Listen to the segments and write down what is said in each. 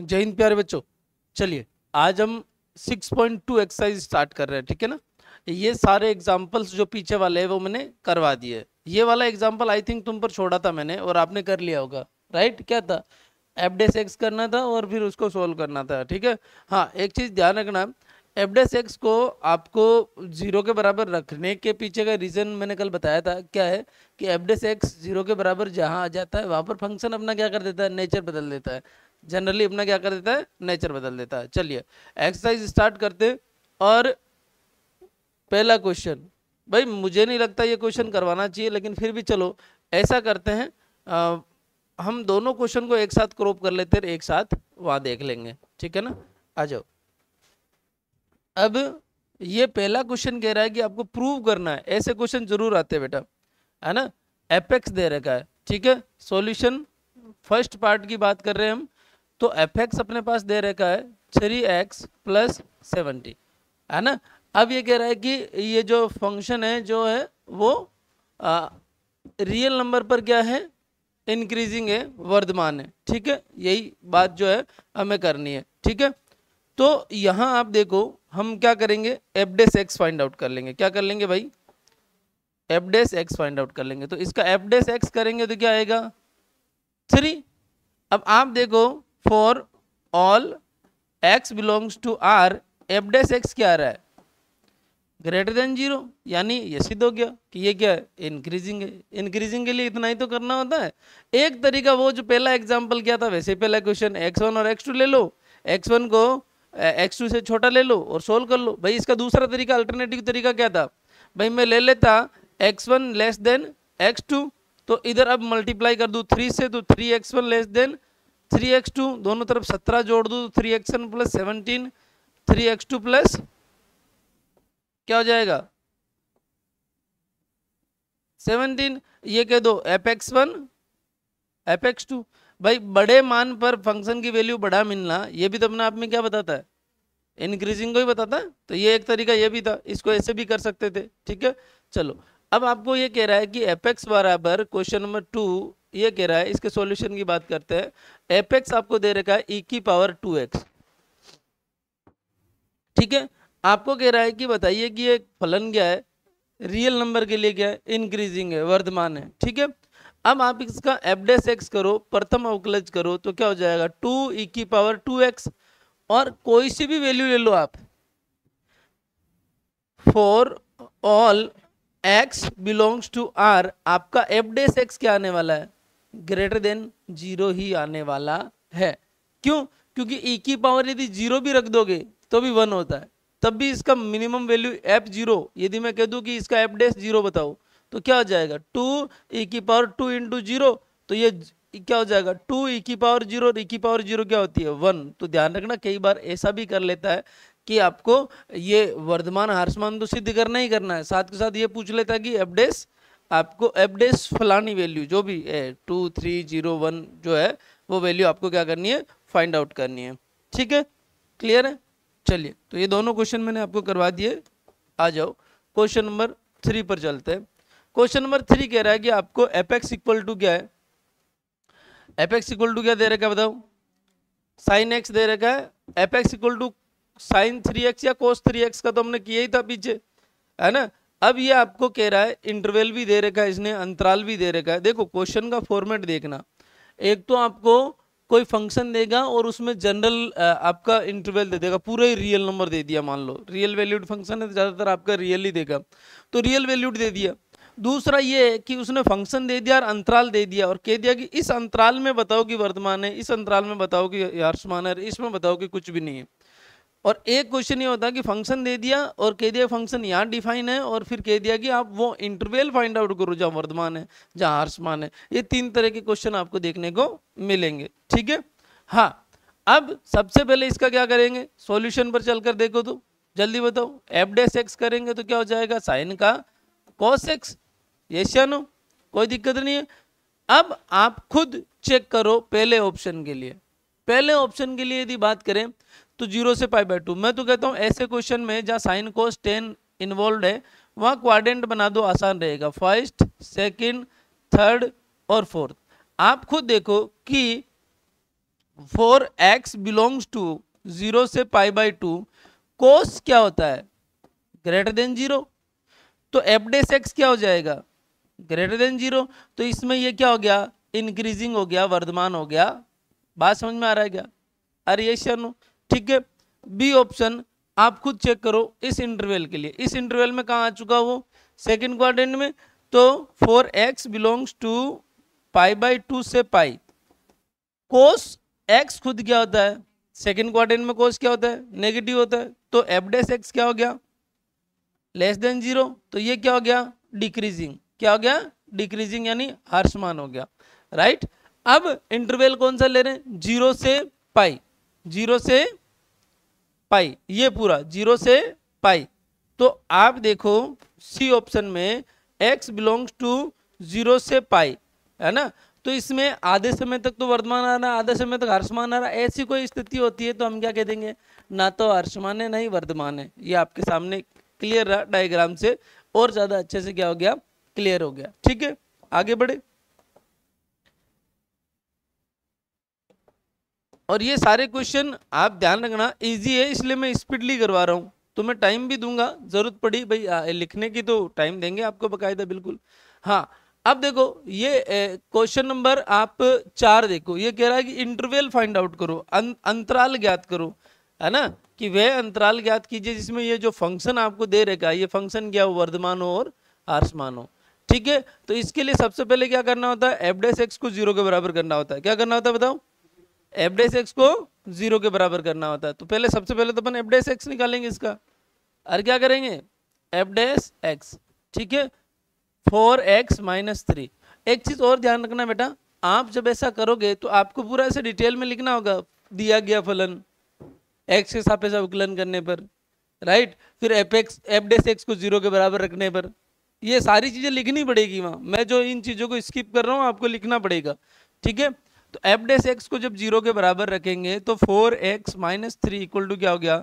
जय हिंद प्यारे बच्चों चलिए आज हम 6.2 एक्सरसाइज स्टार्ट कर रहे हैं ठीक है ना ये सारे एग्जाम्पल्स जो पीछे वाले हैं वो मैंने करवा दिए ये वाला एग्जाम्पल आई थिंक तुम पर छोड़ा था मैंने और आपने कर लिया होगा राइट क्या था एपडेस एक्स करना था और फिर उसको सोल्व करना था ठीक है हाँ एक चीज़ ध्यान रखना एपडेस एक्स को आपको जीरो के बराबर रखने के पीछे का रीज़न मैंने कल बताया था क्या है कि एपडेस एक्स जीरो के बराबर जहाँ आ जाता है वहाँ पर फंक्शन अपना क्या कर देता है नेचर बदल देता है जनरली अपना क्या कर देता है नेचर बदल देता है चलिए एक्सरसाइज स्टार्ट करते और पहला क्वेश्चन भाई मुझे नहीं लगता ये क्वेश्चन करवाना चाहिए लेकिन फिर भी चलो ऐसा करते हैं आ, हम दोनों क्वेश्चन को एक साथ क्रॉप कर लेते हैं एक साथ वहाँ देख लेंगे ठीक है ना आ जाओ अब ये पहला क्वेश्चन कह रहा है कि आपको प्रूव करना है ऐसे क्वेश्चन जरूर आते हैं बेटा है ना एपेक्स दे रखा है ठीक है सॉल्यूशन फर्स्ट पार्ट की बात कर रहे हैं हम तो एफ एक्स अपने पास दे रखा है थ्री एक्स प्लस सेवेंटी है ना अब ये कह रहा है कि ये जो फंक्शन है जो है वो आ, रियल नंबर पर क्या है इंक्रीजिंग है वर्धमान है ठीक है यही बात जो है हमें करनी है ठीक है तो यहाँ आप देखो हम क्या करेंगे एफडेस एक्स फाइंड आउट कर लेंगे क्या कर लेंगे भाई एफडेस एक्स फाइंड आउट कर लेंगे तो इसका एफडेस एक्स करेंगे तो क्या आएगा थ्री अब आप देखो for all X belongs to R F dash x क्या आ रहा है ग्रेटर देन जीरो यानी ये सिद्ध हो गया कि ये क्या है इंक्रीजिंग है इंक्रीजिंग के लिए इतना ही तो करना होता है एक तरीका वो जो पहला एग्जाम्पल क्या था वैसे पहला क्वेश्चन एक्स वन और एक्स टू ले लो एक्स वन को एक्स टू से छोटा ले लो और सोल्व कर लो भाई इसका दूसरा तरीका अल्टरनेटिव तरीका क्या था भाई मैं ले लेता X one less than X two तो इधर अब मल्टीप्लाई कर दूँ थ्री से तो three X one less than three X two दोनों तरफ सत्रह जोड़ दो three X one plus seventeen three X two plus क्या हो जाएगा सेवनटीन ये कह दो F X one F X two भाई बड़े मान पर फंक्शन की वैल्यू बढ़ा मिलना ये भी तो अपने आप में क्या बताता है इंक्रीजिंग को ही बताता है तो ये एक तरीका ये भी था इसको ऐसे भी कर सकते थे ठीक है चलो अब आपको ये कह रहा है कि एफ एक्स बराबर क्वेश्चन नंबर टू ये कह रहा है इसके सॉल्यूशन की बात करते हैं एफ एक्स आपको दे रखा है ई e की पावर टू एक्स ठीक है आपको कह रहा है कि बताइए कि ये फलन क्या है रियल नंबर के लिए क्या है इंक्रीजिंग है वर्धमान है ठीक है अब आप इसका एफडेस एक्स करो प्रथम अवकलज करो तो क्या हो जाएगा टू ई e की पावर टू एक्स और कोई सी भी वैल्यू ले लो आप for all X belongs to R आपका एफडेस एक्स क्या आने वाला है ग्रेटर देन जीरो ही आने वाला है क्यों क्योंकि ई की पावर यदि जीरो भी रख दोगे तो भी वन होता है तब भी इसका मिनिमम वैल्यू एफ जीरो यदि मैं कह दूं कि इसका एफ डैश जीरो बताओ तो क्या हो जाएगा टू ई की पावर टू इंटू जीरो तो ये क्या हो जाएगा टू ई की पावर जीरो और ई की पावर जीरो क्या होती है वन तो ध्यान रखना कई बार ऐसा भी कर लेता है कि आपको ये वर्धमान हर्षमान तो सिद्ध करना ही करना है साथ के साथ ये पूछ लेता है कि एफ आपको एपडेस फलानी वैल्यू जो भी है टू थ्री जीरो वन जो है वो वैल्यू आपको क्या करनी है फाइंड आउट करनी है ठीक है क्लियर है चलिए तो ये दोनों क्वेश्चन मैंने आपको करवा दिए आ जाओ क्वेश्चन नंबर थ्री पर चलते हैं क्वेश्चन नंबर थ्री कह रहा है कि आपको एपेक्स इक्वल टू क्या है एपेक्स इक्वल टू क्या दे रखा है बताओ साइन एक्स दे रखा है apex equal to sine three X या कोस थ्री एक्स का तो हमने किया ही था पीछे है ना अब ये आपको कह रहा है इंटरवेल भी दे रखा है इसने अंतराल भी दे रखा है देखो क्वेश्चन का फॉर्मेट देखना एक तो आपको कोई फंक्शन देगा और उसमें जनरल आपका इंटरवल दे देगा पूरा ही रियल नंबर दे दिया मान लो रियल वैल्यूड फंक्शन है ज़्यादातर आपका रियल ही देगा तो रियल वैल्यूड दे दिया दूसरा ये है कि उसने फंक्शन दे दिया और अंतराल दे दिया और कह दिया कि इस अंतराल में बताओ कि वर्तमान है इस अंतराल में बताओ कि यार्षमान है इसमें बताओ कि कुछ भी नहीं है और एक क्वेश्चन ये होता है कि फंक्शन दे दिया और कह दिया फंक्शन यहाँ डिफाइन है और फिर कह दिया कि आप वो इंटरवेल फाइंड आउट करो जहाँ वर्धमान है जहाँ हर्षमान है ये तीन तरह के क्वेश्चन आपको देखने को मिलेंगे ठीक है हाँ अब सबसे पहले इसका क्या करेंगे सॉल्यूशन पर चलकर देखो तो जल्दी बताओ एफ डे सेक्स करेंगे तो क्या हो जाएगा साइन का कॉस एक्स ये येशियानो कोई दिक्कत नहीं है अब आप खुद चेक करो पहले ऑप्शन के लिए पहले ऑप्शन के लिए यदि बात करें तो जीरो से पाई बाई टू मैं तो कहता हूँ ऐसे क्वेश्चन में जहाँ साइन कोस टेन इन्वॉल्व है वहाँ क्वाड्रेंट बना दो आसान रहेगा फर्स्ट सेकंड थर्ड और फोर्थ आप खुद देखो कि four X belongs to zero से पाई बाई टू कोस क्या होता है ग्रेटर देन जीरो तो एपडेस एक्स क्या हो जाएगा ग्रेटर देन जीरो तो इसमें ये क्या हो गया इंक्रीजिंग हो गया वर्धमान हो गया बात समझ में आ रहा है क्या अरे ये शनु ठीक है बी ऑप्शन आप खुद चेक करो इस इंटरवेल के लिए इस इंटरवेल में कहाँ आ चुका वो सेकेंड क्वाड्रेंट में तो four X belongs to pi by two से पाई कोस एक्स खुद क्या होता है सेकेंड क्वार्टर में कोस क्या होता है नेगेटिव होता है तो एफडेस एक्स क्या हो गया लेस देन जीरो तो ये क्या हो गया डिक्रीजिंग क्या हो गया डिक्रीजिंग यानी हर्षमान हो गया राइट अब इंटरवेल कौन सा ले रहे हैं जीरो से पाई जीरो से पाई ये पूरा जीरो से पाई तो आप देखो सी ऑप्शन में एक्स बिलोंग्स टू जीरो से पाई है ना तो इसमें आधे समय तक तो वर्धमान आ रहा आधे समय तक हर्षमान आ रहा ऐसी कोई स्थिति होती है तो हम क्या कह देंगे ना तो हर्षमान है ना ही वर्धमान है ये आपके सामने क्लियर रहा डायग्राम से और ज़्यादा अच्छे से क्या हो गया क्लियर हो गया ठीक है आगे बढ़े और ये सारे क्वेश्चन आप ध्यान रखना इजी है इसलिए मैं स्पीडली करवा रहा हूँ तो मैं टाइम भी दूंगा ज़रूरत पड़ी भाई आ, लिखने की तो टाइम देंगे आपको बकायदा बिल्कुल हाँ अब देखो ये क्वेश्चन नंबर आप चार देखो ये कह रहा है कि इंटरवेल फाइंड आउट करो अं, अंतराल ज्ञात करो है ना कि वह अंतराल ज्ञात कीजिए जिसमें ये जो फंक्शन आपको दे रहेगा है ये फंक्शन क्या हो वर्धमान हो और आर्समान हो ठीक है तो इसके लिए सबसे पहले क्या करना होता है एफडेस एक्स को जीरो के बराबर करना होता है क्या करना होता है बताओ एफडेस एक्स को जीरो के बराबर करना होता है तो पहले सबसे पहले तो अपन एफडेस एक्स निकालेंगे इसका और क्या करेंगे एफडेस एक्स ठीक है फोर एक्स माइनस थ्री एक चीज़ और ध्यान रखना बेटा आप जब ऐसा करोगे तो आपको पूरा ऐसे डिटेल में लिखना होगा दिया गया फलन एक्स के सापेक्ष अवकलन करने पर राइट फिर एफ एक्स एफडेस एक्स को जीरो के बराबर रखने पर ये सारी चीज़ें लिखनी पड़ेगी वहां मैं जो इन चीज़ों को स्किप कर रहा हूँ आपको लिखना पड़ेगा ठीक है तो एफ डेस एक्स को जब जीरो के बराबर रखेंगे तो four X minus three equal to क्या हो गया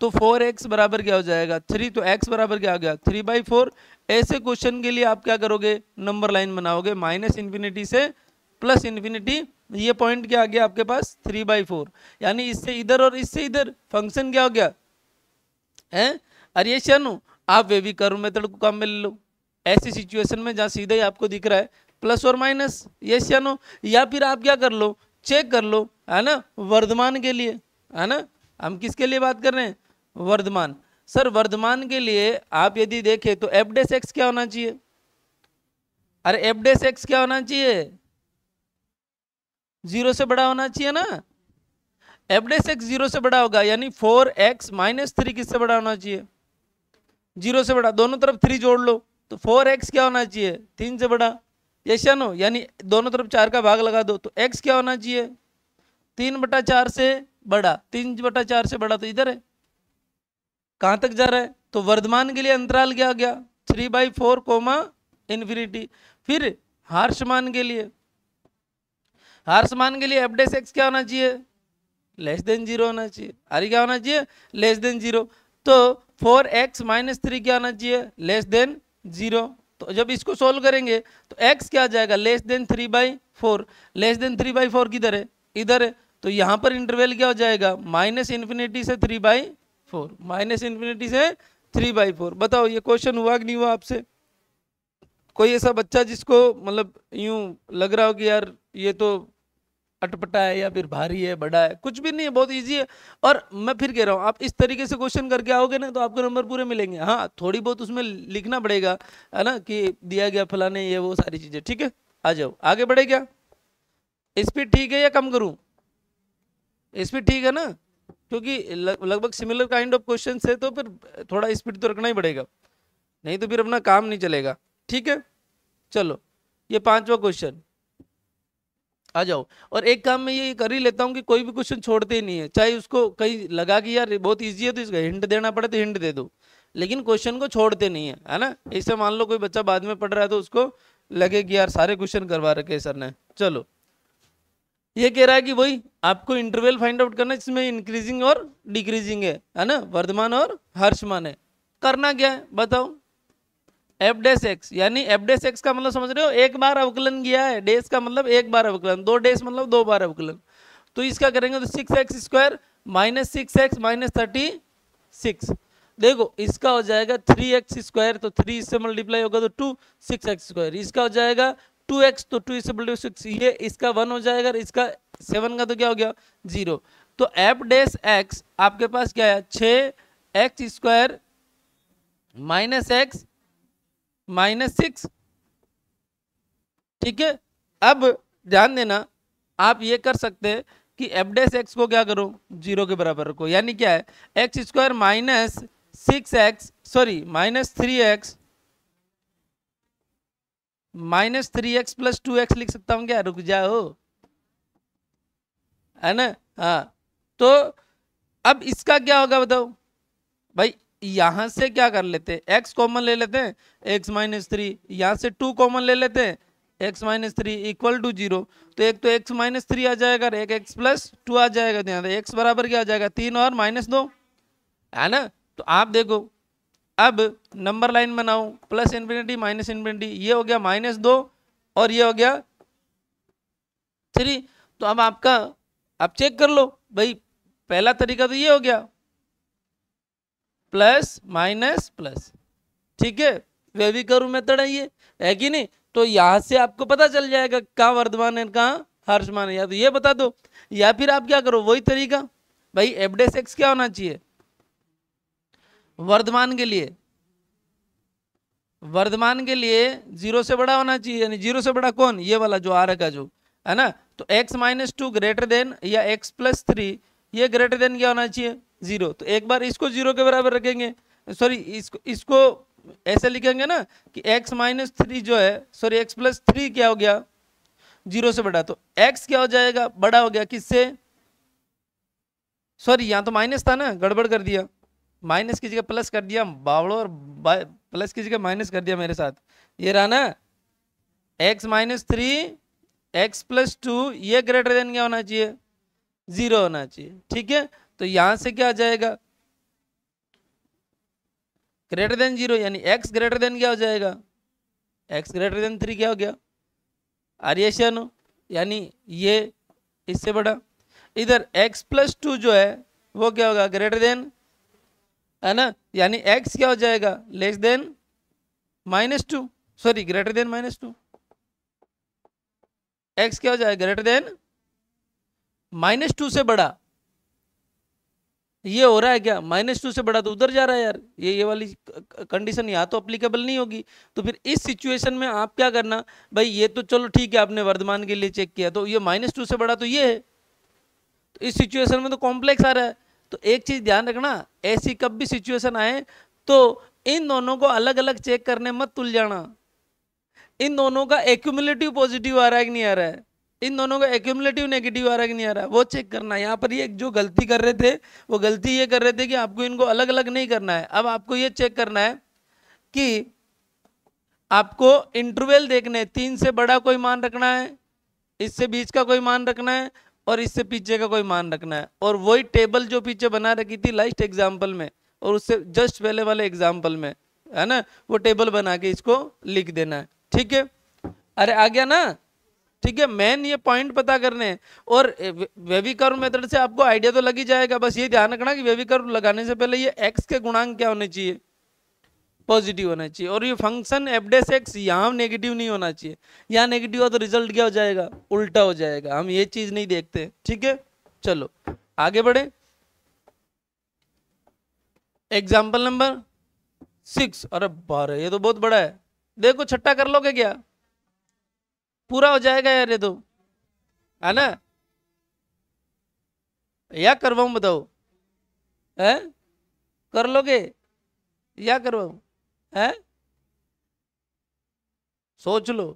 तो फोर एक्स बराबर क्या हो जाएगा थ्री तो एक्स बराबर क्या हो गया थ्री बाई फोर ऐसे क्वेश्चन के लिए आप क्या करोगे नंबर लाइन बनाओगे माइनस इन्फिनिटी से प्लस इन्फिनिटी ये पॉइंट क्या आ गया आपके पास थ्री बाई फोर यानी इससे इधर और इससे इधर फंक्शन क्या हो गया है अरे शनु आप वे भी करो मेथड को काम में ले लो ऐसी सिचुएशन में जहाँ सीधा ही आपको दिख रहा है प्लस और माइनस यस या नो या फिर आप क्या कर लो चेक कर लो है ना वर्धमान के लिए है ना हम किसके लिए बात कर रहे हैं वर्धमान सर वर्धमान के लिए आप यदि देखें तो एफ डेस एक्स क्या होना चाहिए अरे एफ डेस एक्स क्या होना चाहिए जीरो से बड़ा होना चाहिए ना एफ डेस एक्स जीरो से बड़ा होगा यानी फोर एक्स माइनस थ्री किससे बड़ा होना चाहिए जीरो से बड़ा दोनों तरफ थ्री जोड़ लो तो फोर एक्स क्या होना चाहिए तीन से बड़ा यशन यानी दोनों तरफ चार का भाग लगा दो तो एक्स क्या होना चाहिए तीन बटा चार से बड़ा तीन बटा चार से बड़ा तो इधर है कहां तक जा रहा है तो वर्धमान के लिए अंतराल क्या आ गया three by four comma infinity फिर हार्समान के लिए हार्समान के लिए एफडेस एक्स क्या होना चाहिए लेस देन जीरो होना चाहिए अरे क्या होना चाहिए लेस देन जीरो तो फोर एक्स माइनस थ्री क्या होना चाहिए लेस देन जीरो तो जब इसको सोल्व करेंगे तो एक्स क्या आ जाएगा less than three by four less than three by four किधर है इधर है तो यहाँ पर इंटरवेल क्या हो जाएगा माइनस इन्फिनिटी से three by four minus infinity से थ्री बाई फोर बताओ ये क्वेश्चन हुआ कि नहीं हुआ आपसे कोई ऐसा बच्चा जिसको मतलब यूँ लग रहा हो कि यार ये तो अटपटा है या फिर भारी है बड़ा है कुछ भी नहीं है बहुत ईजी है और मैं फिर कह रहा हूँ आप इस तरीके से क्वेश्चन करके आओगे ना तो आपको नंबर पूरे मिलेंगे हाँ थोड़ी बहुत उसमें लिखना पड़ेगा है ना कि दिया गया फलाने ये वो सारी चीज़ें ठीक है आ जाओ आगे बढ़े क्या स्पीड ठीक है या कम करूँ स्पीड ठीक है ना क्योंकि लगभग सिमिलर काइंड ऑफ क्वेश्चन है तो फिर थोड़ा स्पीड तो रखना ही पड़ेगा नहीं तो फिर अपना काम नहीं चलेगा ठीक है चलो ये पांचवा क्वेश्चन आ जाओ और एक काम मैं ये कर ही लेता हूँ कि कोई भी क्वेश्चन छोड़ते ही नहीं है चाहे उसको कहीं लगा कि यार बहुत ईजी है तो इसका हिंट देना पड़े तो हिंट दे दो लेकिन क्वेश्चन को छोड़ते नहीं है है ना ऐसे मान लो कोई बच्चा बाद में पढ़ रहा है तो उसको लगे कि यार सारे क्वेश्चन करवा रखे सर ने चलो ये कह रहा है कि वही आपको इंटरवल फाइंड आउट करना जिसमें इंक्रीजिंग और डिक्रीजिंग है है ना वर्धमान और हर्षमान है करना क्या है बताओ एफ डेस एक्स यानी एफ डेस एक्स का मतलब समझ रहे हो एक बार अवकलन किया है डेस का मतलब एक बार अवकलन दो डेस मतलब दो बार अवकलन तो इसका करेंगे तो six X square minus six X minus thirty six देखो इसका हो जाएगा थ्री एक्स स्क्वायर तो थ्री इससे मल्टीप्लाई होगा तो टू सिक्स एक्स स्क्वायर इसका हो जाएगा टू एक्स तो टू इससे मल्टीप्लाई सिक्स ये इसका वन हो जाएगा इसका सेवन का तो क्या हो गया जीरो तो एफ डेस एक्स आपके पास क्या है छः X square minus X minus six ठीक है अब ध्यान देना आप ये कर सकते हैं कि एफ डेस एक्स को क्या करो जीरो के बराबर रखो यानी क्या है x square minus six x sorry minus three x minus three x plus two x लिख सकता हूं क्या रुक जाओ है ना हाँ तो अब इसका क्या होगा बताओ भाई यहाँ से क्या कर लेते हैं एक्स कॉमन ले लेते हैं एक्स माइनस थ्री यहाँ से टू कॉमन ले लेते हैं x minus three equal to zero तो एक तो एक्स माइनस थ्री आ जाएगा और एक एक्स प्लस टू आ जाएगा ध्यान तो एक्स बराबर क्या आ जाएगा तीन और माइनस दो है ना तो आप देखो अब नंबर लाइन बनाओ प्लस इन्फिनिटी माइनस इन्फिनिटी ये हो गया माइनस दो और ये हो गया थ्री तो अब आपका आप चेक कर लो भाई पहला तरीका तो ये हो गया प्लस माइनस प्लस ठीक है करू मेथड है ये है कि नहीं तो यहां से आपको पता चल जाएगा कहाँ वर्धमान है कहाँ हर्षमान है या तो ये बता दो या फिर आप क्या करो वही तरीका भाई एफडेस एक्स क्या होना चाहिए वर्धमान के लिए वर्धमान के लिए जीरो से बड़ा होना चाहिए यानी जीरो से बड़ा कौन ये वाला जो आर का जो है ना तो x minus two greater than या एक्स प्लस थ्री ये ग्रेटर देन क्या होना चाहिए जीरो तो एक बार इसको जीरो के बराबर रखेंगे सॉरी इसको इसको ऐसे लिखेंगे ना कि x माइनस थ्री जो है सॉरी x प्लस थ्री क्या हो गया जीरो से बड़ा तो x क्या हो जाएगा बड़ा हो गया किससे सॉरी यहाँ तो माइनस था ना गड़बड़ कर दिया माइनस की जगह प्लस कर दिया बावड़ो और प्लस की जगह माइनस कर दिया मेरे साथ ये रहा ना x minus three x plus two ये ग्रेटर देन क्या होना चाहिए ज़ीरो होना चाहिए ठीक है तो यहां से क्या आ जाएगा ग्रेटर देन जीरो यानी एक्स ग्रेटर देन क्या हो जाएगा एक्स ग्रेटर देन थ्री क्या हो गया आर्यशन यानी ये इससे बड़ा इधर एक्स प्लस टू जो है वो क्या होगा ग्रेटर देन है ना यानी एक्स क्या हो जाएगा less than minus two sorry greater than minus two x क्या हो जाएगा ग्रेटर देन माइनस टू से बड़ा ये हो रहा है क्या माइनस टू से बड़ा तो उधर जा रहा है यार ये ये वाली कंडीशन यहाँ तो अप्लीकेबल नहीं होगी तो फिर इस सिचुएशन में आप क्या करना भाई ये तो चलो ठीक है आपने वर्धमान के लिए चेक किया तो ये माइनस टू से बड़ा तो ये है तो इस सिचुएशन में तो कॉम्प्लेक्स आ रहा है तो एक चीज़ ध्यान रखना ऐसी कब भी सिचुएशन आए तो इन दोनों को अलग अलग चेक करने मत तुल जाना इन दोनों का एक्यूमुलेटिव पॉजिटिव आ रहा है कि नहीं आ रहा है इन दोनों का एक्यूमलेटिव नेगेटिव आ रहा है कि नहीं आ रहा वो चेक करना है यहाँ पर ये जो गलती कर रहे थे वो गलती ये कर रहे थे कि आपको इनको अलग अलग नहीं करना है अब आपको ये चेक करना है कि आपको इंटरवल देखने तीन से बड़ा कोई मान रखना है इससे बीच का कोई मान रखना है और इससे पीछे का कोई मान रखना है और वही टेबल जो पीछे बना रखी थी लास्ट एग्जाम्पल में और उससे जस्ट पहले वाले एग्जाम्पल में है ना वो टेबल बना के इसको लिख देना है ठीक है अरे आ गया ना ठीक है मेन ये पॉइंट पता करने हैं और वेविकर्म मेथड से आपको आइडिया तो लग ही जाएगा बस ये ध्यान रखना कि वेविकर्म लगाने से पहले ये एक्स के गुणांक क्या होने चाहिए पॉजिटिव होना चाहिए और ये फंक्शन एफडेस एक्स यहाँ नेगेटिव नहीं होना चाहिए यहाँ नेगेटिव हो तो रिजल्ट क्या हो जाएगा उल्टा हो जाएगा हम ये चीज़ नहीं देखते ठीक है चलो आगे बढ़े एग्जाम्पल नंबर सिक्स अरे बारह ये तो बहुत बड़ा है देखो छट्टा कर लोगे क्या पूरा हो जाएगा यार ये तो है ना या करवाऊ बताओ है कर लोगे या करवाऊ है सोच लो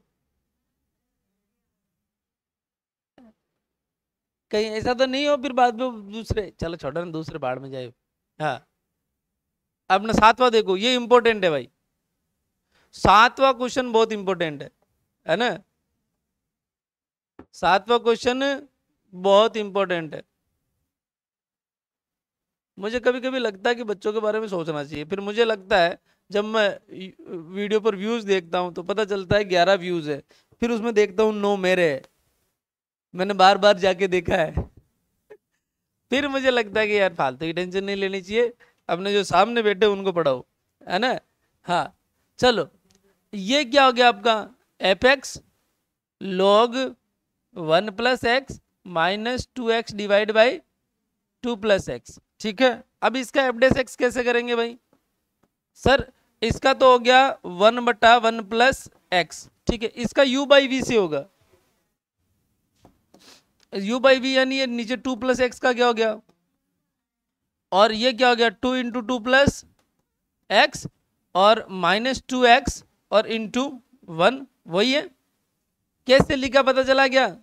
कहीं ऐसा तो नहीं हो फिर बाद में दूसरे चलो छोड़ो ना दूसरे बाढ़ में जाए हाँ अपना सातवां देखो ये इंपॉर्टेंट है भाई सातवां क्वेश्चन बहुत इंपॉर्टेंट है है ना सातवां क्वेश्चन बहुत इंपॉर्टेंट है मुझे कभी कभी लगता है कि बच्चों के बारे में सोचना चाहिए फिर मुझे लगता है जब मैं वीडियो पर व्यूज देखता हूँ तो पता चलता है ग्यारह व्यूज है फिर उसमें देखता हूँ नो मेरे है मैंने बार बार जाके देखा है फिर मुझे लगता है कि यार फालतू की टेंशन नहीं लेनी चाहिए अपने जो सामने बैठे उनको पढ़ाओ है ना हाँ चलो ये क्या हो गया आपका f x log one plus x minus two x divide by two plus x ठीक है अब इसका एफडेस एक्स कैसे करेंगे भाई सर इसका तो हो गया वन बटा वन प्लस एक्स ठीक है इसका यू बाई वी से होगा यू बाई वी यानी नीचे टू प्लस एक्स का क्या हो गया और ये क्या हो गया two into two plus x और माइनस टू एक्स और इंटू वन वही है कैसे लिखा पता चला गया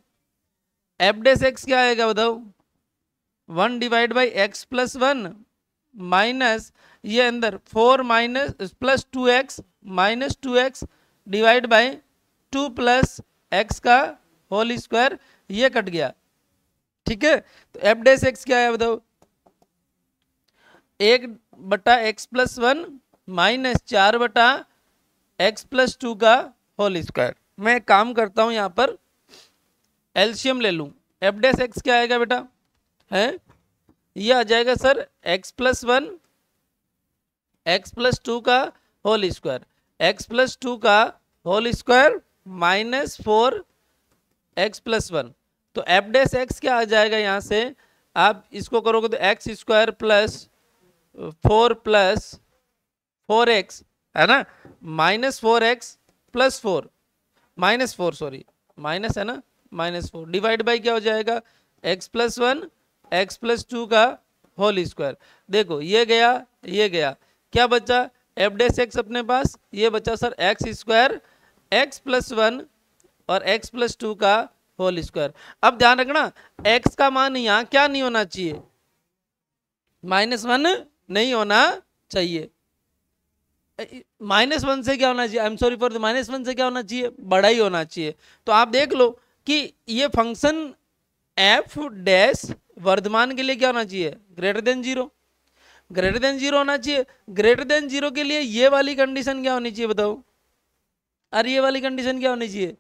एफ डेस एक्स क्या आएगा बताओ one divide by x plus one minus ये अंदर four minus plus two x minus two x divide by two plus x का होल स्क्वायर ये कट गया ठीक है तो एफ डेस एक्स क्या है बताओ एक बटा एक्स प्लस वन माइनस चार बटा एक्स प्लस टू का होल स्क्वायर मैं काम करता हूँ यहाँ पर एल्शियम ले लूँ एफ एक्स क्या आएगा बेटा है ये आ जाएगा sir x plus one x plus two का whole square x plus two का whole square minus four x plus one तो एफ एक्स क्या आ जाएगा यहाँ से आप इसको करोगे तो x square plus four plus four x है ना minus four x plus four minus four sorry minus है ना माइनस फोर डिवाइड बाई क्या हो जाएगा x plus one x plus two का होल स्क्वायर देखो ये गया ये गया क्या बचा एफ डेस एक्स अपने पास ये बचा sir x square x plus one और एक्स प्लस टू का होल स्क्वायर अब ध्यान रखना एक्स का मान यहाँ क्या नहीं होना चाहिए माइनस वन नहीं होना चाहिए माइनस वन से क्या होना चाहिए I am sorry for the minus one से क्या होना चाहिए बड़ा ही होना चाहिए तो आप देख लो कि ये फंक्शन एफ डैश वर्धमान के लिए क्या होना चाहिए greater than zero greater than zero होना चाहिए ग्रेटर देन जीरो के लिए ये वाली कंडीशन क्या होनी चाहिए बताओ अरे ये वाली कंडीशन क्या होनी चाहिए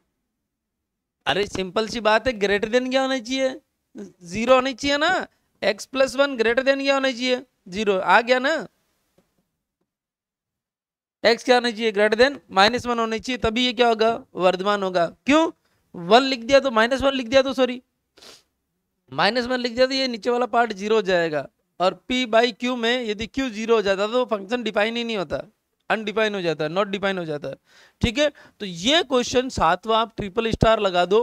अरे सिंपल सी बात है ग्रेटर देन क्या होना चाहिए जीरो होनी चाहिए ना x plus one greater than क्या होना चाहिए जीरो आ गया ना एक्स क्या होना चाहिए ग्रेटर देन माइनस वन होना चाहिए तभी ये क्या होगा वर्धमान होगा क्यों वन लिख दिया तो माइनस वन लिख दिया तो सॉरी माइनस वन लिख दिया तो ये नीचे वाला पार्ट जीरो हो जाएगा और p बाई क्यू में यदि q जीरो हो जाता तो फंक्शन डिफाइन ही नहीं होता अनडिफाइन हो जाता है नॉट डिफाइन हो जाता है ठीक है तो ये क्वेश्चन सातवा आप ट्रिपल स्टार लगा दो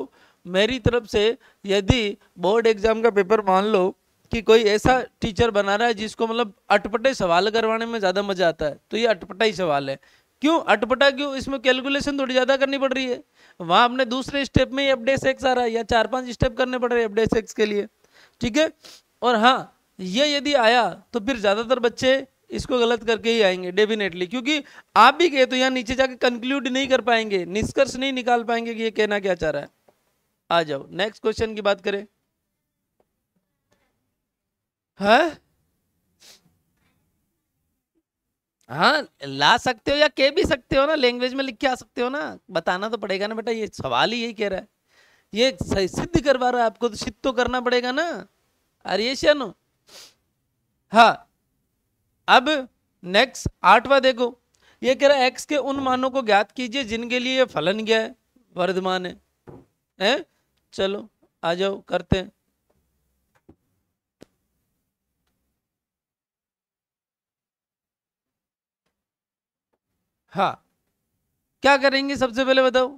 मेरी तरफ से यदि बोर्ड एग्जाम का पेपर मान लो कि कोई ऐसा टीचर बना रहा है जिसको मतलब अटपटे सवाल करवाने में ज़्यादा मजा आता है तो ये अटपटा ही सवाल है क्यों अटपटा क्यों इसमें कैलकुलेशन थोड़ी ज़्यादा करनी पड़ रही है वहाँ हमने दूसरे स्टेप में अपडेट एक्स आ रहा है या चार पांच स्टेप करने पड़ रहे अपडेट एक्स के लिए ठीक है और हाँ ये यदि आया तो फिर ज़्यादातर बच्चे इसको गलत करके ही आएंगे डेफिनेटली क्योंकि आप भी गए तो यहाँ नीचे जाके कंक्लूड नहीं कर पाएंगे निष्कर्ष नहीं निकाल पाएंगे कि ये कहना क्या चाह रहा है आ जाओ नेक्स्ट क्वेश्चन की बात करें है हाँ? हाँ ला सकते हो या कह भी सकते हो ना लैंग्वेज में लिख के आ सकते हो ना बताना तो पड़ेगा ना बेटा ये सवाल ही यही कह रहा है ये सिद्ध करवा रहा है आपको तो सिद्ध तो करना पड़ेगा ना शो हाँ अब नेक्स्ट आठवा देखो ये कह रहा है एक्स के उन मानों को ज्ञात कीजिए जिनके लिए फलन गया है वर्धमान है ए? चलो आ जाओ करते हैं हाँ क्या करेंगे सबसे पहले बताओ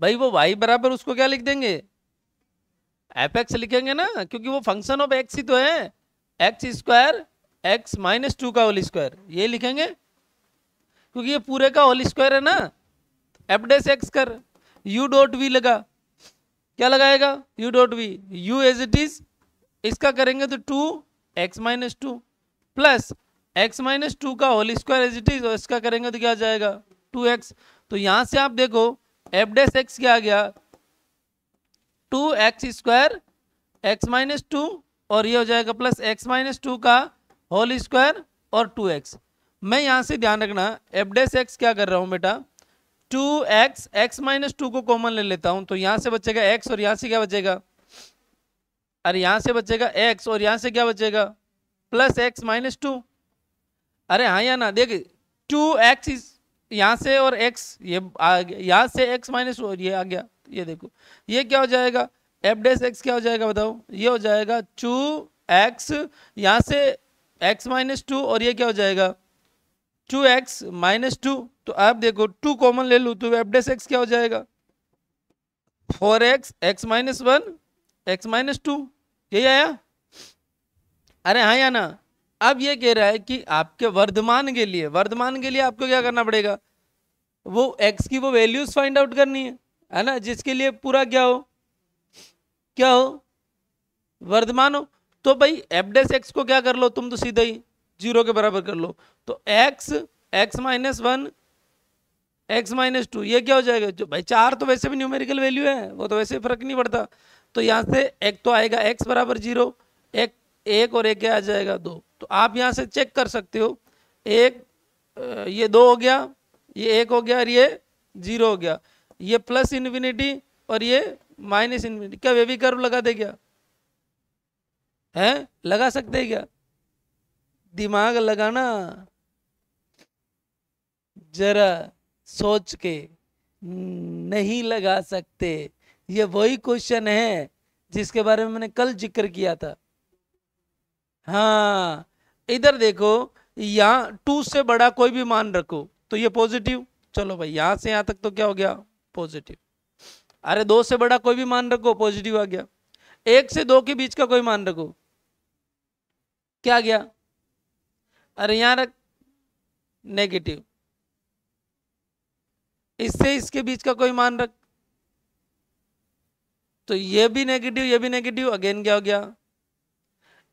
भाई वो वाई बराबर उसको क्या लिख देंगे एफ एक्स लिखेंगे ना क्योंकि वो फंक्शन ऑफ एक्स ही तो है x square x minus two का होल स्क्वायर ये लिखेंगे क्योंकि ये पूरे का होल स्क्वायर है ना एफ डेस एक्स कर यू डॉट वी लगा क्या लगाएगा u dot v u as it is इसका करेंगे तो two x minus two plus x minus two का whole square as it is और इसका करेंगे तो क्या जाएगा टू एक्स तो यहां से आप देखो एफ डेस एक्स क्या आ गया two x square x minus two और ये हो जाएगा प्लस एक्स माइनस टू का होल स्क्वायर और टू एक्स मैं यहां से ध्यान रखना एफ डेस एक्स क्या कर रहा हूं बेटा two x x minus two को कॉमन ले लेता हूँ तो यहां से बचेगा एक्स और यहां से क्या बचेगा अरे यहां से बचेगा एक्स और यहां से क्या बचेगा प्लस एक्स माइनस टू अरे हाँ या ना देख टू एक्स इज यहाँ से और एक्स ये आ गया यहाँ से एक्स माइनस ये आ गया ये देखो ये क्या हो जाएगा एफ डेस एक्स क्या हो जाएगा बताओ ये हो जाएगा टू एक्स यहाँ से एक्स माइनस टू और ये क्या हो जाएगा टू एक्स माइनस टू तो आप देखो टू कॉमन ले लूँ तो एफ डेस एक्स क्या हो जाएगा four x x minus one x minus two यही आया अरे हाँ या ना अब ये कह रहा है कि आपके वर्धमान के लिए वर्धमान के लिए आपको क्या करना पड़ेगा वो एक्स की वो वैल्यूज फाइंड आउट करनी है है ना जिसके लिए पूरा क्या हो क्या हो वर्धमान हो तो भाई एफडेस एक्स को क्या कर लो तुम तो सीधा ही जीरो के बराबर कर लो तो x x minus one x minus two ये क्या हो जाएगा जो भाई चार तो वैसे भी न्यूमेरिकल वैल्यू है वो तो वैसे फर्क नहीं पड़ता तो यहाँ से एक तो आएगा एक्स बराबर जीरो एक एक और एक क्या आ जाएगा दो तो आप यहाँ से चेक कर सकते हो एक ये दो हो गया ये एक हो गया और ये जीरो हो गया ये प्लस इन्फिनिटी और ये माइनस इन्फिनिटी क्या वे भी कर्व लगा दे क्या है लगा सकते हैं क्या दिमाग लगाना जरा सोच के नहीं लगा सकते ये वही क्वेश्चन है जिसके बारे में मैंने कल जिक्र किया था हाँ इधर देखो यहाँ टू से बड़ा कोई भी मान रखो तो ये पॉजिटिव चलो भाई यहाँ से यहाँ तक तो क्या हो गया पॉजिटिव अरे दो से बड़ा कोई भी मान रखो पॉजिटिव आ गया एक से दो के बीच का कोई मान रखो क्या गया अरे यहाँ रख नेगेटिव इससे इसके बीच का कोई मान रख तो ये भी नेगेटिव ये भी नेगेटिव अगेन क्या हो गया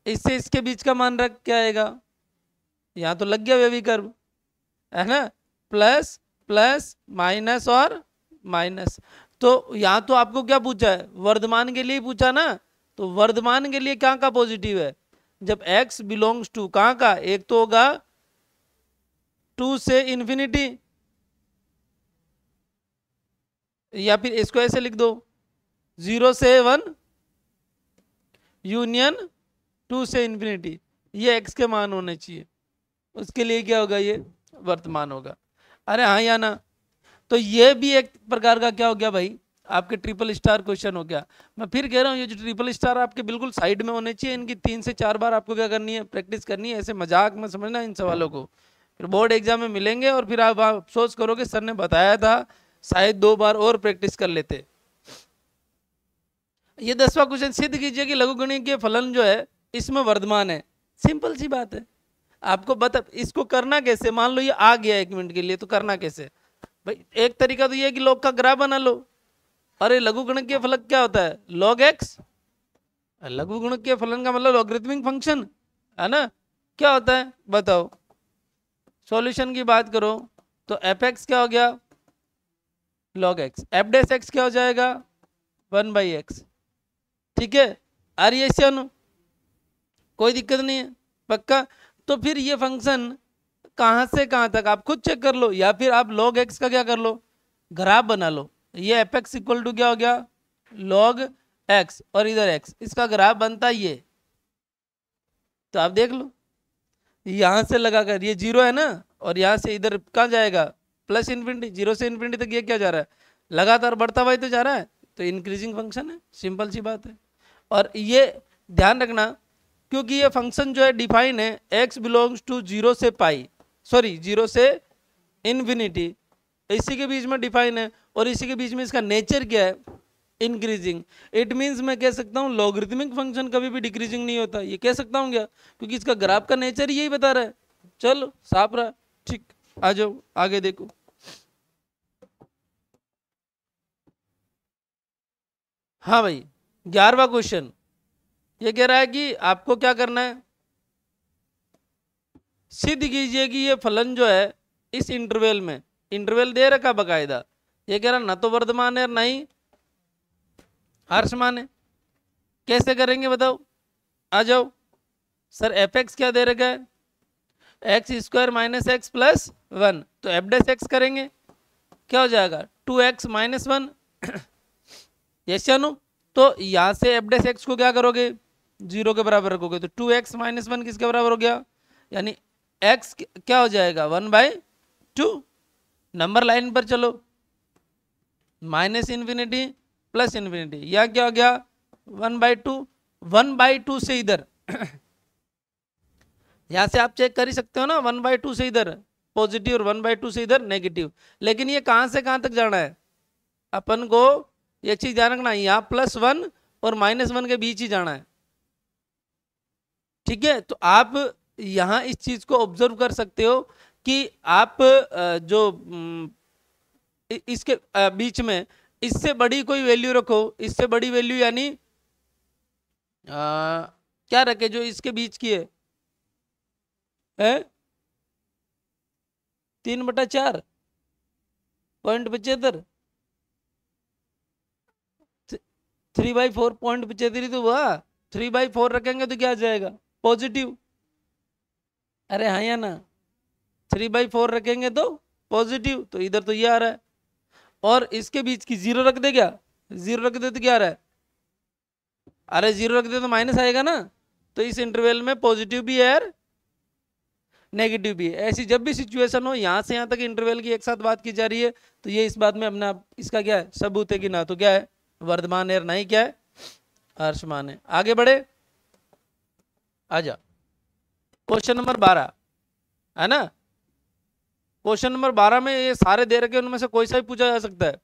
इससे इसके बीच का मान रख क्या आएगा यहाँ तो लग गया वे भी कर्व है ना प्लस प्लस माइनस और माइनस तो यहाँ तो आपको क्या पूछा है वर्धमान के लिए पूछा ना तो वर्धमान के लिए कहाँ का पॉजिटिव है जब x बिलोंग्स टू कहाँ का एक तो होगा टू से इन्फिनिटी या फिर इसको ऐसे लिख दो जीरो से वन यूनियन टू से इन्फिनिटी ये एक्स के मान होने चाहिए उसके लिए क्या होगा ये वर्तमान होगा अरे हाँ या ना तो ये भी एक प्रकार का क्या हो गया भाई आपके ट्रिपल स्टार क्वेश्चन हो गया मैं फिर कह रहा हूँ ये जो ट्रिपल स्टार आपके बिल्कुल साइड में होने चाहिए इनकी तीन से चार बार आपको क्या करनी है प्रैक्टिस करनी है ऐसे मजाक में समझना इन सवालों को फिर बोर्ड एग्जाम में मिलेंगे और फिर आप अफसोस करोगे सर ने बताया था शायद दो बार और प्रैक्टिस कर लेते ये दसवा क्वेश्चन सिद्ध कीजिए कि गणित के फलन जो है इसमें वर्धमान है सिंपल सी बात है आपको बता इसको करना कैसे मान लो ये आ गया एक मिनट के लिए तो करना कैसे भाई एक तरीका तो ये है कि लोग का ग्राह बना लो अरे लघु गुणक के फलक क्या होता है लॉग एक्स लघु गुणक के फलन का मतलब लॉग्रिथमिक फंक्शन है ना क्या होता है बताओ सॉल्यूशन की बात करो तो एफ एक्स क्या हो गया log x f dash x क्या हो जाएगा वन बाई एक्स ठीक है आर ये कोई दिक्कत नहीं है पक्का तो फिर ये फंक्शन कहाँ से कहाँ तक आप खुद चेक कर लो या फिर आप लॉग एक्स का क्या कर लो ग्राफ बना लो ये एफ एक्स इक्वल टू क्या हो गया लॉग एक्स और इधर एक्स इसका ग्राफ बनता ये तो आप देख लो यहाँ से लगा कर ये जीरो है ना और यहाँ से इधर कहाँ जाएगा प्लस इन्फिनिटी जीरो से इन्फिनिटी तक ये क्या जा रहा है लगातार बढ़ता हुआ तो जा रहा है तो इंक्रीजिंग फंक्शन है सिंपल सी बात है और ये ध्यान रखना क्योंकि ये फंक्शन जो है डिफाइन है एक्स बिलोंग्स टू जीरो से पाई सॉरी जीरो से इन्फिनिटी इसी के बीच में डिफाइन है और इसी के बीच में इसका नेचर क्या है इंक्रीजिंग इट मीन्स मैं कह सकता हूँ लॉगरिथमिक फंक्शन कभी भी डिक्रीजिंग नहीं होता ये कह सकता हूँ क्या क्योंकि इसका ग्राफ का नेचर यही बता रहा है चलो साफ रहा ठीक आ जाओ आगे देखो हाँ भाई ग्यारहवा क्वेश्चन ये कह रहा है कि आपको क्या करना है सिद्ध कीजिए कि ये फलन जो है इस इंटरवेल में इंटरवेल दे रखा बकायदा ये कह रहा ना तो वर्धमान है और ना ही हर्षमान है कैसे करेंगे बताओ आ जाओ सर एफ एक्स क्या दे रखा है x square minus x plus one तो एफ डेस एक्स करेंगे क्या हो जाएगा टू एक्स माइनस वन यशानु तो यहाँ से एफ डेस एक्स को क्या करोगे जीरो के बराबर रखोगे तो टू एक्स माइनस वन किसके बराबर हो गया यानी एक्स क्या हो जाएगा one by two number line पर चलो माइनस इन्फिनिटी प्लस इन्फिनिटी या क्या हो गया one by two one by two से इधर यहाँ से आप चेक कर ही सकते हो ना वन बाई टू से इधर पॉजिटिव और वन बाई टू से इधर नेगेटिव लेकिन ये कहाँ से कहाँ तक जाना है अपन को ये चीज़ ध्यान रखना यहाँ प्लस वन और माइनस वन के बीच ही जाना है ठीक है तो आप यहाँ इस चीज़ को ऑब्जर्व कर सकते हो कि आप जो इसके बीच में इससे बड़ी कोई वैल्यू रखो इससे बड़ी वैल्यू यानी क्या रखे जो इसके बीच की है, है? तीन बटा चार पॉइंट पचहत्तर थ्री बाई फोर पॉइंट पचहत्तर ही तो हुआ थ्री बाई फोर रखेंगे तो क्या आ जाएगा पॉजिटिव अरे हाँ या ना थ्री बाई फोर रखेंगे तो पॉजिटिव तो इधर तो ये आ रहा है और इसके बीच की जीरो रख दे क्या जीरो रख दे तो क्या आ रहा है अरे जीरो रख दे तो माइनस आएगा ना तो इस इंटरवेल में पॉजिटिव भी है नेगेटिव भी है ऐसी जब भी सिचुएशन हो यहाँ से यहाँ तक इंटरवेल की एक साथ बात की जा रही है तो ये इस बात में अपना इसका क्या है सबूत है कि ना तो क्या है वर्धमान है नहीं क्या है हर्षमान है आगे बढ़े आजा क्वेश्चन नंबर बारह है ना क्वेश्चन नंबर बारह में ये सारे दे रखे उनमें से कोई सा भी पूछा जा सकता है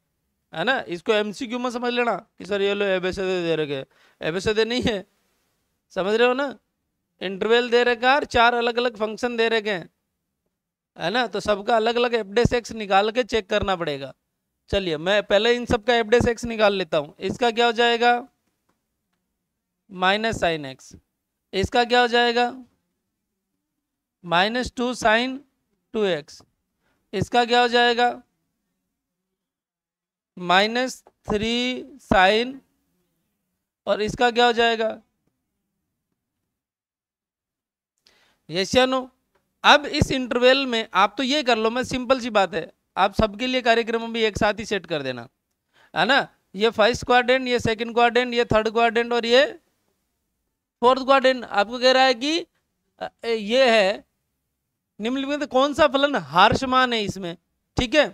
है ना इसको एमसीक्यू में समझ लेना कि सर ये लो एबेसे दे रखे दे नहीं है समझ रहे हो ना इंटरवेल दे रखा और चार अलग अलग फंक्शन दे रखे हैं है ना तो सबका अलग अलग एपडेस एक्स निकाल के चेक करना पड़ेगा चलिए मैं पहले इन सबका एपडेस एक्स निकाल लेता हूँ इसका क्या हो जाएगा माइनस साइन एक्स इसका क्या हो जाएगा minus two sine two x इसका क्या हो जाएगा माइनस थ्री साइन और इसका क्या हो जाएगा यस नो अब इस इंटरवेल में आप तो ये कर लो मैं सिंपल सी बात है आप सबके लिए कार्यक्रम भी एक साथ ही सेट कर देना है ना ये फर्स्ट क्वारेंट ये सेकंड क्वाड्रेंट ये थर्ड क्वाड्रेंट और ये फोर्थ क्वाड्रेंट आपको कह रहा है कि ये है निम्नलिखित कौन सा फलन हार्श है इसमें ठीक है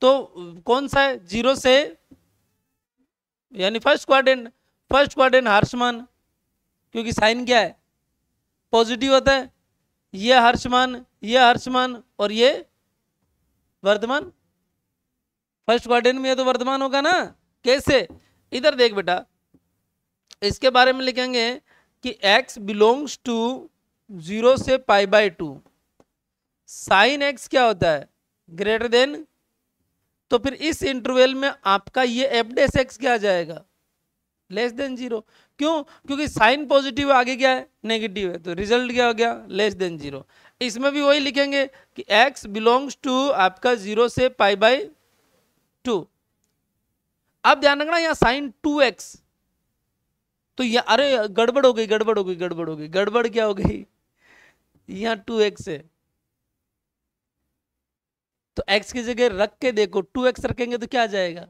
तो कौन सा है जीरो से यानी फर्स्ट क्वाड्रेंट फर्स्ट क्वाड्रेंट हार्श क्योंकि साइन क्या है पॉजिटिव होता है ये हर्षमान ये हर्षमान और ये वर्धमान फर्स्ट क्वाड्रेंट में ये तो वर्धमान होगा ना कैसे इधर देख बेटा इसके बारे में लिखेंगे कि x बिलोंग्स टू जीरो से pi by two sine x क्या होता है ग्रेटर देन तो फिर इस इंटरवेल में आपका ये एफडेस एक्स क्या जाएगा लेस देन जीरो क्यों क्योंकि साइन पॉजिटिव आगे क्या है नेगेटिव है तो रिजल्ट क्या हो गया लेस देन जीरो इसमें भी वही लिखेंगे कि एक्स बिलोंग्स टू आपका जीरो से पाई बाई टू अब ध्यान रखना यहाँ साइन टू एक्स तो यहाँ अरे गड़बड़ हो गई गड़बड़ हो गई गड़बड़ हो गई गड़बड़ क्या हो गई यहाँ टू एक्स है तो एक्स की जगह रख के देखो टू एक्स रखेंगे तो क्या आ जाएगा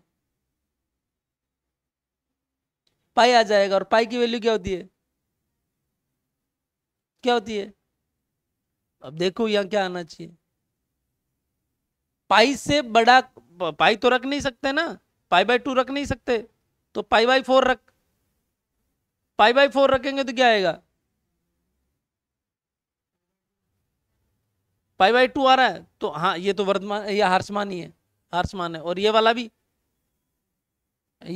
पाई आ जाएगा और पाई की वैल्यू क्या होती है क्या होती है अब देखो यहाँ क्या आना चाहिए पाई से बड़ा पाई तो रख नहीं सकते ना पाई बाई टू रख नहीं सकते तो पाई बाई फोर रख पाई बाई फोर रखेंगे तो क्या आएगा पाई बाई टू आ रहा है तो हाँ ये तो वर्धमान ये हर्षमान ही है हार्समान है और ये वाला भी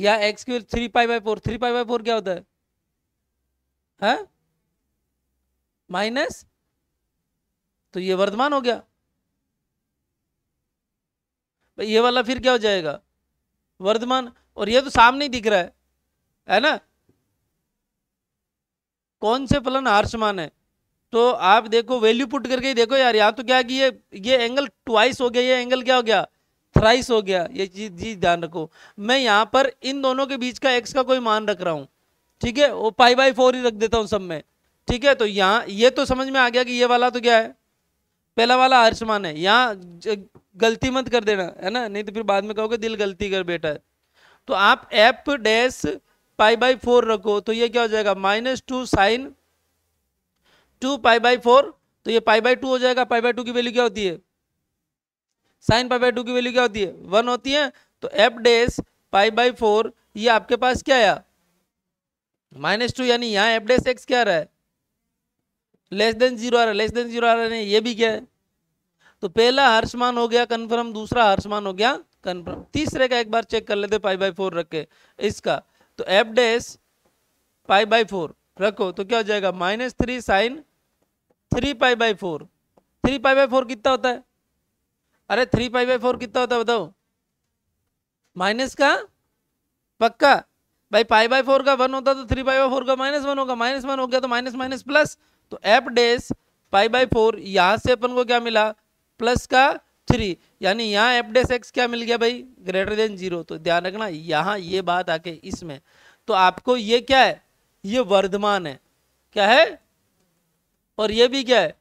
या एक्स क्यू three pi by four three pi by four क्या होता है है हाँ? माइनस तो ये वर्धमान हो गया ये वाला फिर क्या हो जाएगा वर्धमान और ये तो सामने ही दिख रहा है है ना कौन से फलन आर समान है तो आप देखो वैल्यू पुट करके ही देखो यार यहाँ तो क्या कि ये ये एंगल ट्वाइस हो गया ये एंगल क्या हो गया थ्राइस हो गया ये चीज जी ध्यान रखो मैं यहाँ पर इन दोनों के बीच का एक्स का कोई मान रख रहा हूँ ठीक है वो पाई बाई फोर ही रख देता हूँ सब में ठीक है तो यहाँ ये तो समझ में आ गया कि ये वाला तो क्या है पहला वाला आयुष्मान है यहाँ गलती मत कर देना है ना नहीं तो फिर बाद में कहोगे दिल गलती कर बेटा तो आप f dash pi by four रखो तो ये क्या हो जाएगा minus two sine two pi by four तो ये पाई बाई टू हो जाएगा पाई बाई टू की वैल्यू क्या होती है साइन पाई बाई टू की वैल्यू क्या होती है वन होती है तो f dash pi by four ये आपके पास क्या आया माइनस टू यानी यहाँ एफ डेस एक्स क्या रहा है लेस देन जीरो आ रहा है लेस देन जीरो आ रहा है ये भी क्या है तो पहला हर्षमान हो गया कन्फर्म दूसरा हर्षमान हो गया कन्फर्म तीसरे का एक बार चेक कर लेते पाई बाई फोर रख के इसका तो f dash pi by four रखो तो क्या हो जाएगा minus three sine three pi by four three pi by four कितना होता है अरे थ्री पाई बाई फोर कितना होता है बताओ माइनस का पक्का भाई पाई बाई फोर का वन होता तो थ्री पाई बाई फोर का माइनस वन होगा माइनस वन हो गया तो माइनस माइनस प्लस तो f dash pi by four यहाँ से अपन को क्या मिला प्लस का थ्री यानी यहाँ एफ डेस एक्स क्या मिल गया भाई ग्रेटर देन जीरो तो ध्यान रखना यहाँ ये बात आके इसमें तो आपको ये क्या है ये वर्धमान है क्या है और ये भी क्या है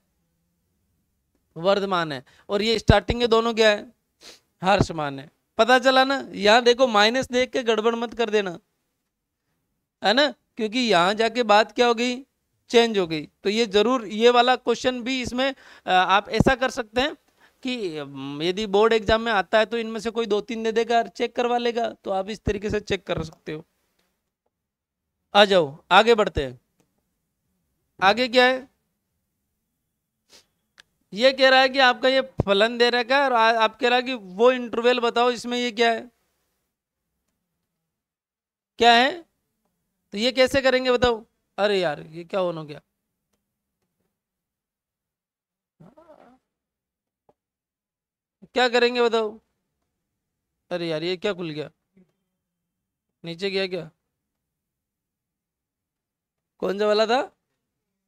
वर्धमान है और ये स्टार्टिंग के दोनों क्या है हर्षमान है पता चला ना यहाँ देखो माइनस देख के गड़बड़ मत कर देना है ना क्योंकि यहाँ जाके बात क्या हो गई चेंज हो गई तो ये जरूर ये वाला क्वेश्चन भी इसमें आप ऐसा कर सकते हैं कि यदि बोर्ड एग्जाम में आता है तो इनमें से कोई दो तीन दे देगा चेक करवा लेगा तो आप इस तरीके से चेक कर सकते हो आ जाओ आगे बढ़ते हैं आगे क्या है ये कह रहा है कि आपका ये फलन दे रहा है और आप कह रहा है कि वो इंटरवेल बताओ इसमें ये क्या है क्या है तो ये कैसे करेंगे बताओ अरे यार ये क्या होना क्या क्या करेंगे बताओ अरे यार ये क्या खुल गया नीचे गया क्या कौन सा वाला था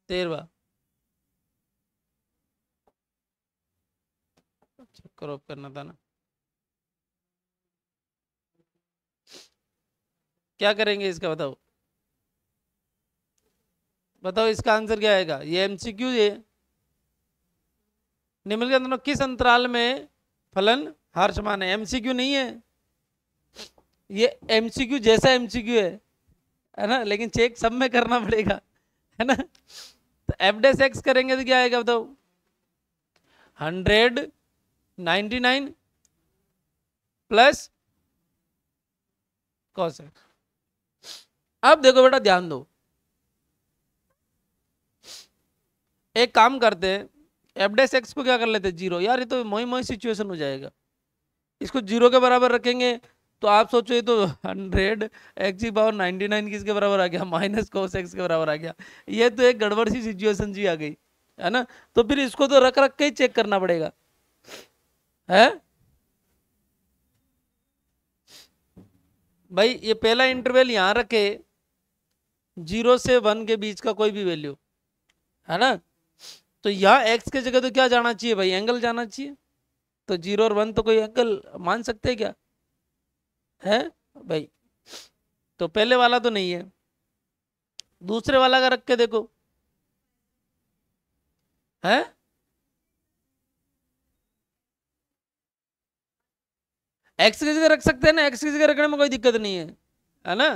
तेरवा क्रॉप करना था ना क्या करेंगे इसका बताओ बताओ इसका आंसर क्या आएगा ये एमसीक्यू ये निम्नलिखित किस अंतराल में फलन हर समान है एमसीक्यू नहीं है ये एमसीक्यू जैसा एमसीक्यू है है ना लेकिन चेक सब में करना पड़ेगा है ना तो एफ डेस एक्स करेंगे तो क्या आएगा बताओ hundred ninety nine plus cos x अब देखो बेटा ध्यान दो एक काम करते हैं एफडेस एक्स को क्या कर लेते हैं जीरो यार ये तो मोई मोई सिचुएशन हो जाएगा इसको जीरो के बराबर रखेंगे तो आप सोचो ये तो हंड्रेड एक्स की पावर नाइन्टी नाइन किसके बराबर आ गया माइनस कोस एक्स के बराबर आ गया ये तो एक गड़बड़ सी सिचुएशन जी आ गई है ना तो फिर इसको तो रख रख के ही चेक करना पड़ेगा है भाई ये पहला इंटरवल यहाँ रखे जीरो से वन के बीच का कोई भी वैल्यू है ना तो यहाँ एक्स के जगह तो क्या जाना चाहिए भाई एंगल जाना चाहिए तो जीरो और वन तो कोई एंगल मान सकते हैं क्या है भाई तो पहले वाला तो नहीं है दूसरे वाला का रख के देखो है एक्स की जगह रख सकते हैं ना एक्स की जगह रखने में कोई दिक्कत नहीं है है ना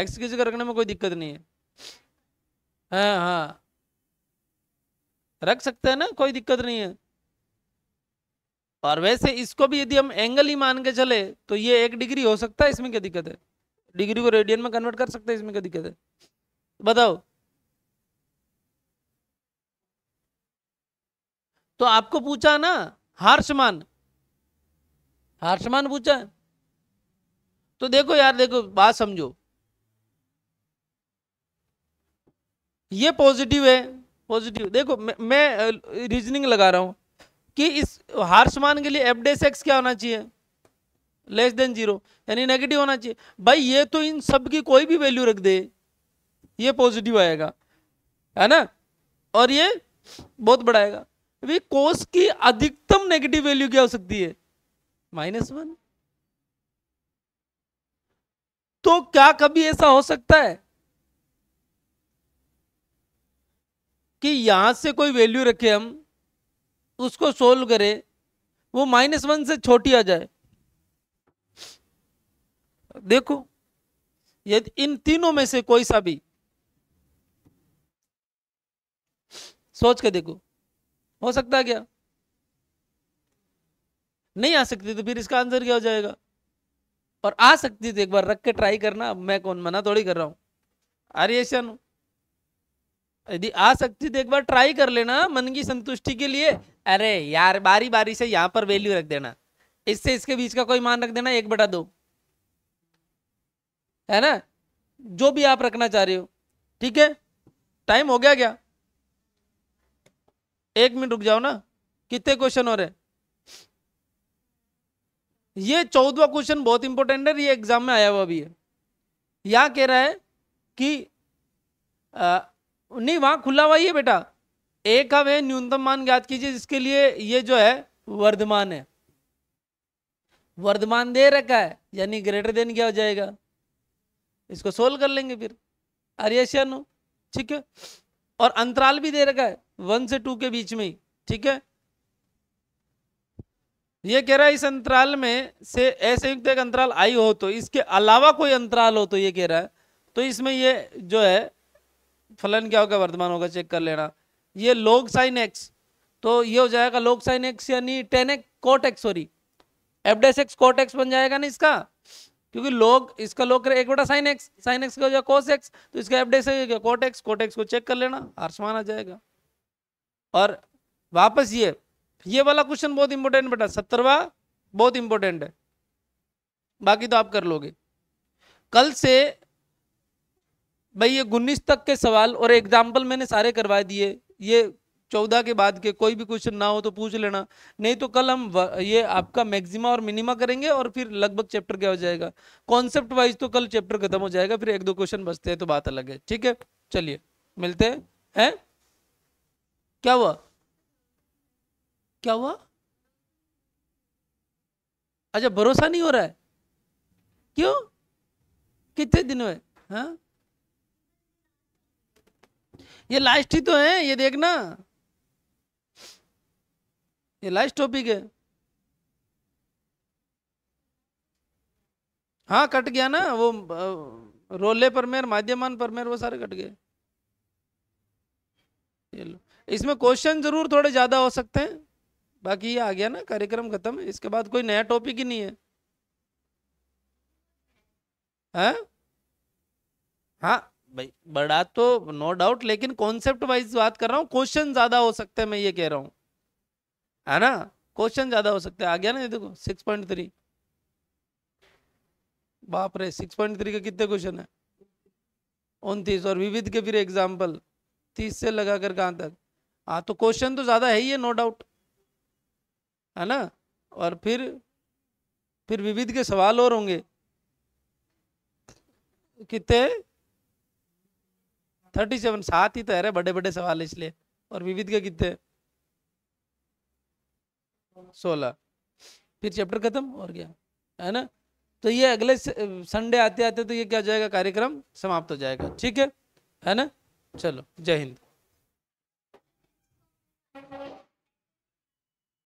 एक्स की जगह रखने में कोई दिक्कत नहीं है हाँ हाँ रख सकते हैं ना कोई दिक्कत नहीं है और वैसे इसको भी यदि हम एंगल ही मान के चले तो ये एक डिग्री हो सकता है इसमें क्या दिक्कत है डिग्री को रेडियन में कन्वर्ट कर सकते हैं इसमें क्या दिक्कत है बताओ तो आपको पूछा ना हार्शमान हार्शमान पूछा तो देखो यार देखो बात समझो ये पॉजिटिव है पॉजिटिव देखो मैं, रीजनिंग लगा रहा हूँ कि इस हार्समान के लिए एफ डे सेक्स क्या होना चाहिए लेस देन जीरो यानी नेगेटिव होना चाहिए भाई ये तो इन सब की कोई भी वैल्यू रख दे ये पॉजिटिव आएगा है ना और ये बहुत बड़ा आएगा अभी कोस की अधिकतम नेगेटिव वैल्यू क्या हो सकती है माइनस वन तो क्या कभी ऐसा हो सकता है कि यहाँ से कोई वैल्यू रखे हम उसको सोल्व करें वो माइनस वन से छोटी आ जाए देखो यदि इन तीनों में से कोई सा भी सोच के देखो हो सकता है क्या नहीं आ सकती तो फिर इसका आंसर क्या हो जाएगा और आ सकती तो एक बार रख के ट्राई करना मैं कौन मना थोड़ी कर रहा हूं आर्यशन हूं यदि आ सकती तो एक बार ट्राई कर लेना मन की संतुष्टि के लिए अरे यार बारी बारी से यहाँ पर वैल्यू रख देना इससे इसके बीच का कोई मान रख देना एक बटा दो है ना जो भी आप रखना चाह रहे हो ठीक है टाइम हो गया क्या एक मिनट रुक जाओ ना कितने क्वेश्चन हो रहे ये चौदवा क्वेश्चन बहुत इंपॉर्टेंट है ये एग्जाम में आया हुआ भी है यहां कह रहा है कि आ, नहीं वहां खुला हुआ ही है बेटा एक का वे न्यूनतम मान ज्ञात कीजिए जिसके लिए ये जो है वर्धमान है वर्धमान दे रखा है यानी ग्रेटर देन क्या हो जाएगा इसको सोल्व कर लेंगे फिर अरियशन ठीक है और अंतराल भी दे रखा है वन से टू के बीच में ही ठीक है ये कह रहा है इस अंतराल में से ऐसे युक्त एक अंतराल आई हो तो इसके अलावा कोई अंतराल हो तो ये कह रहा है तो इसमें ये जो है फलन क्या होगा वर्धमान होगा चेक कर लेना ये लोग साइन एक्स तो ये हो जाएगा लोग साइन एक्स यानी tan x cot x sorry f dash x cot x बन जाएगा ना इसका क्योंकि लोग इसका लोग एक बटा साइन एक्स साइन एक्स का कोस एक्स तो इसका f dash cot x cot x को चेक कर लेना आर्समान आ जाएगा और वापस ये ये वाला क्वेश्चन बहुत इंपॉर्टेंट बेटा सत्तरवा बहुत इंपॉर्टेंट है बाकी तो आप कर लोगे कल से भाई ये उन्नीस तक के सवाल और एग्जाम्पल मैंने सारे करवा दिए ये चौदह के बाद के कोई भी क्वेश्चन ना हो तो पूछ लेना नहीं तो कल हम ये आपका मैक्सिमा और मिनिमा करेंगे और फिर लगभग चैप्टर क्या हो जाएगा कॉन्सेप्ट वाइज तो कल चैप्टर खत्म हो जाएगा फिर एक दो क्वेश्चन बचते हैं तो बात अलग है ठीक है चलिए मिलते हैं है? क्या हुआ क्या हुआ अच्छा भरोसा नहीं हो रहा है क्यों कितने दिन हुए हाँ ये लास्ट ही तो है ये देखना ये लास्ट टॉपिक है हाँ कट गया ना वो रोले परमेर माध्यमान परमेर वो सारे कट गए इसमें क्वेश्चन जरूर थोड़े ज़्यादा हो सकते हैं बाकी ये आ गया ना कार्यक्रम खत्म है इसके बाद कोई नया टॉपिक ही नहीं है हाँ, हाँ? भाई बड़ा तो नो डाउट लेकिन कॉन्सेप्ट वाइज बात कर रहा हूँ क्वेश्चन ज्यादा हो सकते हैं मैं ये कह रहा हूँ है ना क्वेश्चन ज्यादा हो सकते हैं आ गया ना ये देखो सिक्स पॉइंट थ्री बाप रे सिक्स पॉइंट थ्री के कितने क्वेश्चन है उनतीस और विविध के फिर एग्जाम्पल तीस से लगा कर कहाँ तक हाँ तो क्वेश्चन तो ज़्यादा है ही है नो डाउट है ना और फिर फिर विविध के सवाल और होंगे कितने थर्टी सेवन सात ही तो है बड़े बड़े सवाल इसलिए और विविध के कितने सोलह फिर चैप्टर खत्म और क्या है ना तो ये अगले संडे आते आते तो ये क्या जाएगा कार्यक्रम समाप्त हो जाएगा ठीक है है ना चलो जय हिंद